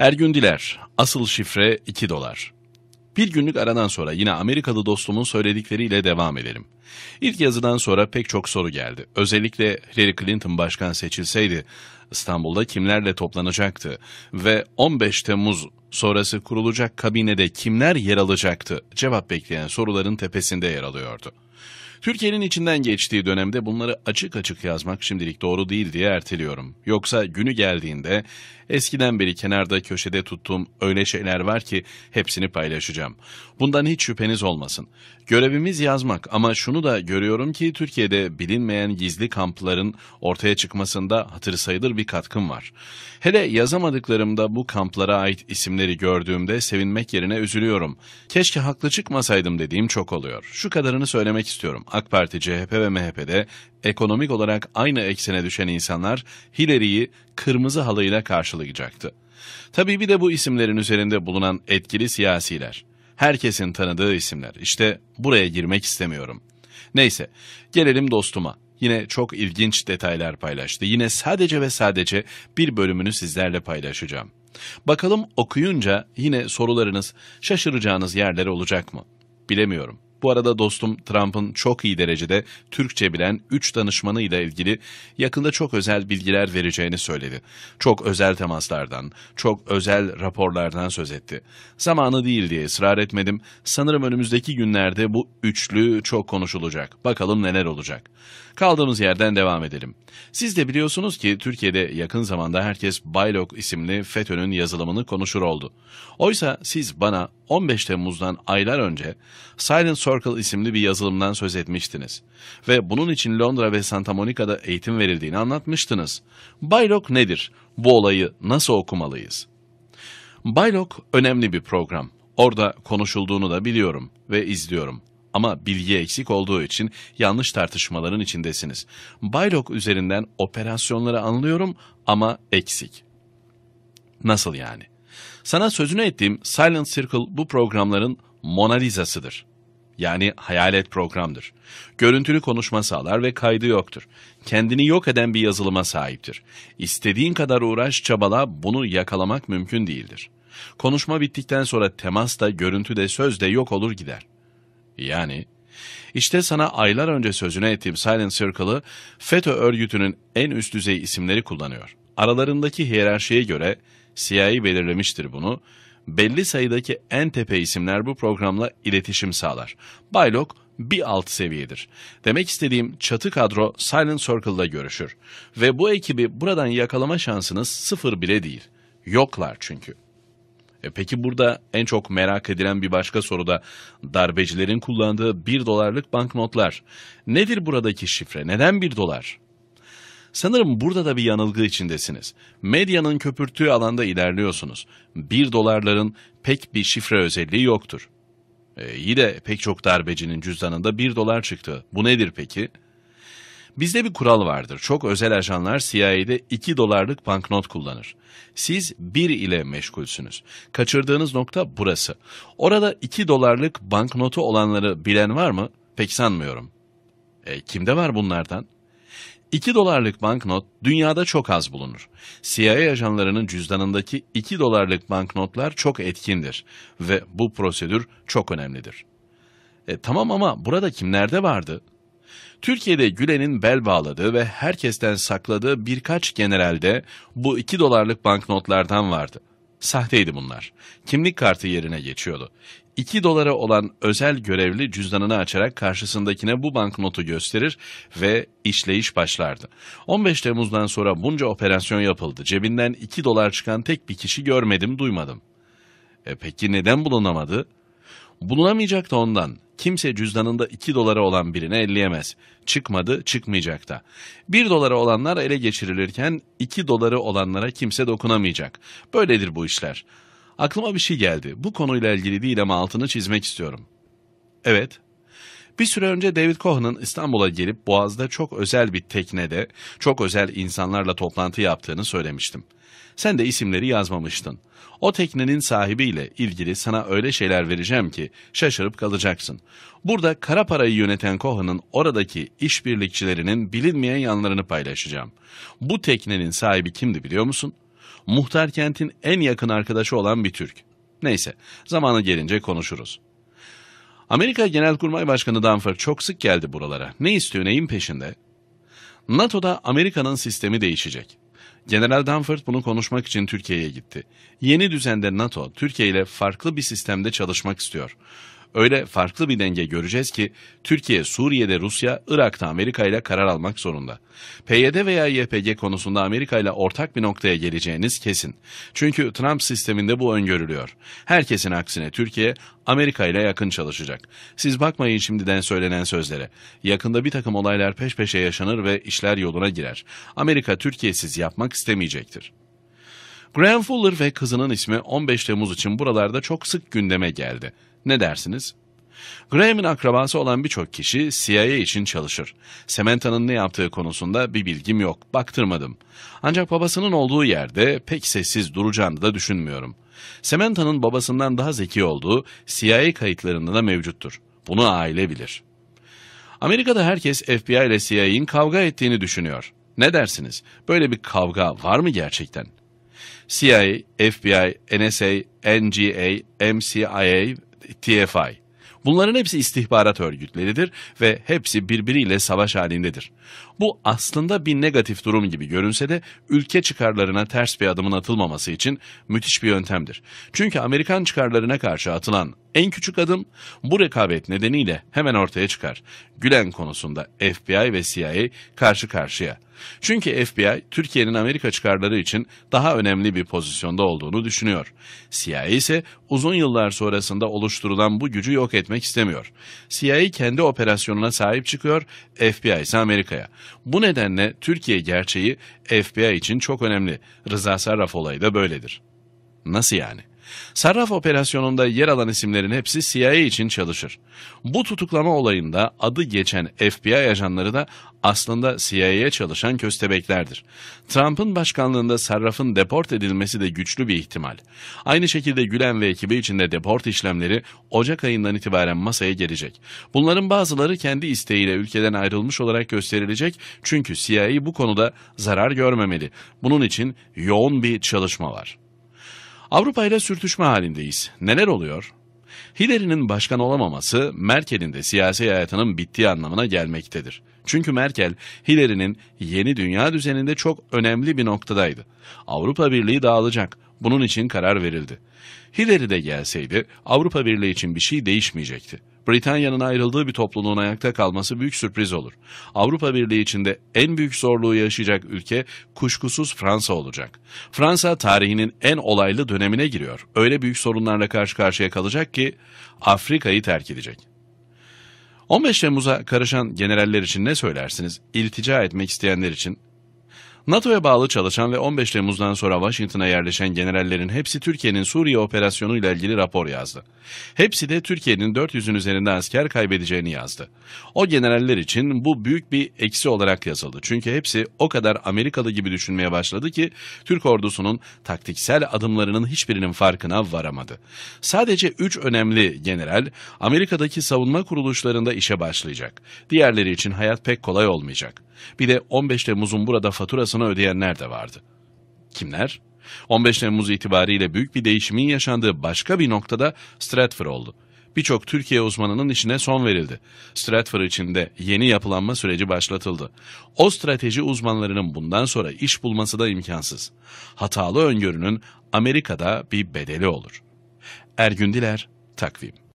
Ergün Diler, asıl şifre 2 dolar. Bir günlük aradan sonra yine Amerikalı dostumun söyledikleriyle devam edelim. İlk yazıdan sonra pek çok soru geldi. Özellikle Hillary Clinton başkan seçilseydi İstanbul'da kimlerle toplanacaktı ve 15 Temmuz sonrası kurulacak kabinede kimler yer alacaktı cevap bekleyen soruların tepesinde yer alıyordu. Türkiye'nin içinden geçtiği dönemde bunları açık açık yazmak şimdilik doğru değil diye erteliyorum. Yoksa günü geldiğinde eskiden beri kenarda köşede tuttuğum öyle şeyler var ki hepsini paylaşacağım. Bundan hiç şüpheniz olmasın. Görevimiz yazmak ama şunu da görüyorum ki Türkiye'de bilinmeyen gizli kampların ortaya çıkmasında hatır sayılır bir katkım var. Hele yazamadıklarımda bu kamplara ait isimleri gördüğümde sevinmek yerine üzülüyorum. Keşke haklı çıkmasaydım dediğim çok oluyor. Şu kadarını söylemek istiyorum AK Parti, CHP ve MHP'de ekonomik olarak aynı eksene düşen insanlar Hillary'yi kırmızı halıyla karşılayacaktı. Tabii bir de bu isimlerin üzerinde bulunan etkili siyasiler. Herkesin tanıdığı isimler. İşte buraya girmek istemiyorum. Neyse, gelelim dostuma. Yine çok ilginç detaylar paylaştı. Yine sadece ve sadece bir bölümünü sizlerle paylaşacağım. Bakalım okuyunca yine sorularınız şaşıracağınız yerler olacak mı? Bilemiyorum. Bu arada dostum Trump'ın çok iyi derecede Türkçe bilen 3 danışmanı ile ilgili yakında çok özel bilgiler vereceğini söyledi. Çok özel temaslardan, çok özel raporlardan söz etti. Zamanı değil diye ısrar etmedim. Sanırım önümüzdeki günlerde bu üçlü çok konuşulacak. Bakalım neler olacak. Kaldığımız yerden devam edelim. Siz de biliyorsunuz ki Türkiye'de yakın zamanda herkes Baylok isimli FETÖ'nün yazılımını konuşur oldu. Oysa siz bana 15 Temmuz'dan aylar önce Silent Circle isimli bir yazılımdan söz etmiştiniz. Ve bunun için Londra ve Santa Monica'da eğitim verildiğini anlatmıştınız. Baylok nedir? Bu olayı nasıl okumalıyız? Baylok önemli bir program. Orada konuşulduğunu da biliyorum ve izliyorum ama bilgi eksik olduğu için yanlış tartışmaların içindesiniz. Baylok üzerinden operasyonları anlıyorum ama eksik. Nasıl yani? Sana sözünü ettiğim Silent Circle bu programların Mona Lisa'sıdır. Yani hayalet programdır. Görüntülü konuşma sağlar ve kaydı yoktur. Kendini yok eden bir yazılıma sahiptir. İstediğin kadar uğraş çabala bunu yakalamak mümkün değildir. Konuşma bittikten sonra temas da görüntü de söz de yok olur gider.'' Yani işte sana aylar önce sözüne ettiğim Silent Circle'ı FETÖ örgütünün en üst düzey isimleri kullanıyor. Aralarındaki hiyerarşiye göre CIA belirlemiştir bunu. Belli sayıdaki en tepe isimler bu programla iletişim sağlar. Baylok bir alt seviyedir. Demek istediğim çatı kadro Silent Circle'da görüşür. Ve bu ekibi buradan yakalama şansınız sıfır bile değil. Yoklar çünkü.'' E, peki burada en çok merak edilen bir başka soru da darbecilerin kullandığı 1 dolarlık banknotlar. Nedir buradaki şifre? Neden 1 dolar? Sanırım burada da bir yanılgı içindesiniz. Medyanın köpürttüğü alanda ilerliyorsunuz. 1 dolarların pek bir şifre özelliği yoktur. E, iyi de pek çok darbecinin cüzdanında 1 dolar çıktı. Bu nedir peki? Bizde bir kural vardır. Çok özel ajanlar CIA'de 2 dolarlık banknot kullanır. Siz 1 ile meşgulsünüz. Kaçırdığınız nokta burası. Orada 2 dolarlık banknotu olanları bilen var mı? Pek sanmıyorum. E, kimde var bunlardan? 2 dolarlık banknot dünyada çok az bulunur. CIA ajanlarının cüzdanındaki 2 dolarlık banknotlar çok etkindir ve bu prosedür çok önemlidir. E, tamam ama burada kimlerde vardı? Türkiye'de Gülen'in bel bağladığı ve herkesten sakladığı birkaç generalde bu 2 dolarlık banknotlardan vardı. Sahteydi bunlar. Kimlik kartı yerine geçiyordu. 2 dolara olan özel görevli cüzdanını açarak karşısındakine bu banknotu gösterir ve işleyiş başlardı. 15 Temmuz'dan sonra bunca operasyon yapıldı. Cebinden 2 dolar çıkan tek bir kişi görmedim, duymadım. E peki neden bulunamadı? Bulunamayacak da ondan. Kimse cüzdanında 2 dolara olan birini elleyemez. Çıkmadı, çıkmayacak da. 1 dolara olanlar ele geçirilirken 2 doları olanlara kimse dokunamayacak. Böyledir bu işler. Aklıma bir şey geldi. Bu konuyla ilgili değil ama altını çizmek istiyorum. Evet, bir süre önce David Cohen'ın İstanbul'a gelip Boğaz'da çok özel bir teknede çok özel insanlarla toplantı yaptığını söylemiştim. Sen de isimleri yazmamıştın. O teknenin sahibiyle ilgili sana öyle şeyler vereceğim ki şaşırıp kalacaksın. Burada kara parayı yöneten Cohen'ın oradaki işbirlikçilerinin bilinmeyen yanlarını paylaşacağım. Bu teknenin sahibi kimdi biliyor musun? Muhtar Kent'in en yakın arkadaşı olan bir Türk. Neyse, zamanı gelince konuşuruz. Amerika Genelkurmay Başkanı Danfer çok sık geldi buralara. Ne istiyor neyin peşinde? NATO'da Amerika'nın sistemi değişecek. General Danford bunu konuşmak için Türkiye'ye gitti. Yeni düzende NATO, Türkiye ile farklı bir sistemde çalışmak istiyor. Öyle farklı bir denge göreceğiz ki Türkiye Suriye'de Rusya, Irak'ta Amerika ile karar almak zorunda. PYD veya YPG konusunda Amerika ile ortak bir noktaya geleceğiniz kesin. Çünkü Trump sisteminde bu öngörülüyor. Herkesin aksine Türkiye Amerika ile yakın çalışacak. Siz bakmayın şimdiden söylenen sözlere. Yakında bir takım olaylar peş peşe yaşanır ve işler yoluna girer. Amerika Türkiye'siz yapmak istemeyecektir. Graham Fuller ve kızının ismi 15 Temmuz için buralarda çok sık gündeme geldi. Ne dersiniz? Graham'in akrabası olan birçok kişi CIA için çalışır. Sementa'nın ne yaptığı konusunda bir bilgim yok, baktırmadım. Ancak babasının olduğu yerde pek sessiz duracağını da düşünmüyorum. Sementa'nın babasından daha zeki olduğu CIA kayıtlarında da mevcuttur. Bunu aile bilir. Amerika'da herkes FBI ile CIA'in kavga ettiğini düşünüyor. Ne dersiniz? Böyle bir kavga var mı gerçekten? CIA, FBI, NSA, NGA, MCIA TFI. Bunların hepsi istihbarat örgütleridir ve hepsi birbiriyle savaş halindedir. Bu aslında bir negatif durum gibi görünse de ülke çıkarlarına ters bir adımın atılmaması için müthiş bir yöntemdir. Çünkü Amerikan çıkarlarına karşı atılan en küçük adım bu rekabet nedeniyle hemen ortaya çıkar. Gülen konusunda FBI ve CIA karşı karşıya. Çünkü FBI Türkiye'nin Amerika çıkarları için daha önemli bir pozisyonda olduğunu düşünüyor. CIA ise uzun yıllar sonrasında oluşturulan bu gücü yok etmek istemiyor. CIA kendi operasyonuna sahip çıkıyor, FBI ise Amerika'ya. Bu nedenle Türkiye gerçeği FBI için çok önemli. Rıza Sarraf olayı da böyledir. Nasıl yani? Sarraf operasyonunda yer alan isimlerin hepsi CIA için çalışır. Bu tutuklama olayında adı geçen FBI ajanları da aslında CIA'ye çalışan köstebeklerdir. Trump'ın başkanlığında Sarraf'ın deport edilmesi de güçlü bir ihtimal. Aynı şekilde Gülen ve ekibi içinde deport işlemleri Ocak ayından itibaren masaya gelecek. Bunların bazıları kendi isteğiyle ülkeden ayrılmış olarak gösterilecek çünkü CIA bu konuda zarar görmemeli. Bunun için yoğun bir çalışma var. Avrupa ile sürtüşme halindeyiz. Neler oluyor? Hillary'nin başkan olamaması Merkel'in de siyasi hayatının bittiği anlamına gelmektedir. Çünkü Merkel, Hillary'nin yeni dünya düzeninde çok önemli bir noktadaydı. Avrupa Birliği dağılacak, bunun için karar verildi. Hillary de gelseydi Avrupa Birliği için bir şey değişmeyecekti. Britanya'nın ayrıldığı bir topluluğun ayakta kalması büyük sürpriz olur. Avrupa Birliği içinde en büyük zorluğu yaşayacak ülke kuşkusuz Fransa olacak. Fransa tarihinin en olaylı dönemine giriyor. Öyle büyük sorunlarla karşı karşıya kalacak ki Afrika'yı terk edecek. 15 Temmuz'a karışan generaller için ne söylersiniz? İltica etmek isteyenler için NATO'ya bağlı çalışan ve 15 Temmuz'dan sonra Washington'a yerleşen generallerin hepsi Türkiye'nin Suriye operasyonu ile ilgili rapor yazdı. Hepsi de Türkiye'nin 400'ün üzerinde asker kaybedeceğini yazdı. O generaller için bu büyük bir eksi olarak yazıldı. Çünkü hepsi o kadar Amerikalı gibi düşünmeye başladı ki Türk ordusunun taktiksel adımlarının hiçbirinin farkına varamadı. Sadece 3 önemli general Amerika'daki savunma kuruluşlarında işe başlayacak. Diğerleri için hayat pek kolay olmayacak. Bir de 15 Temmuz'un burada faturasını parasını ödeyenler de vardı. Kimler? 15 Temmuz itibariyle büyük bir değişimin yaşandığı başka bir noktada Stratford oldu. Birçok Türkiye uzmanının işine son verildi. Stratford içinde yeni yapılanma süreci başlatıldı. O strateji uzmanlarının bundan sonra iş bulması da imkansız. Hatalı öngörünün Amerika'da bir bedeli olur. Ergün Diler, Takvim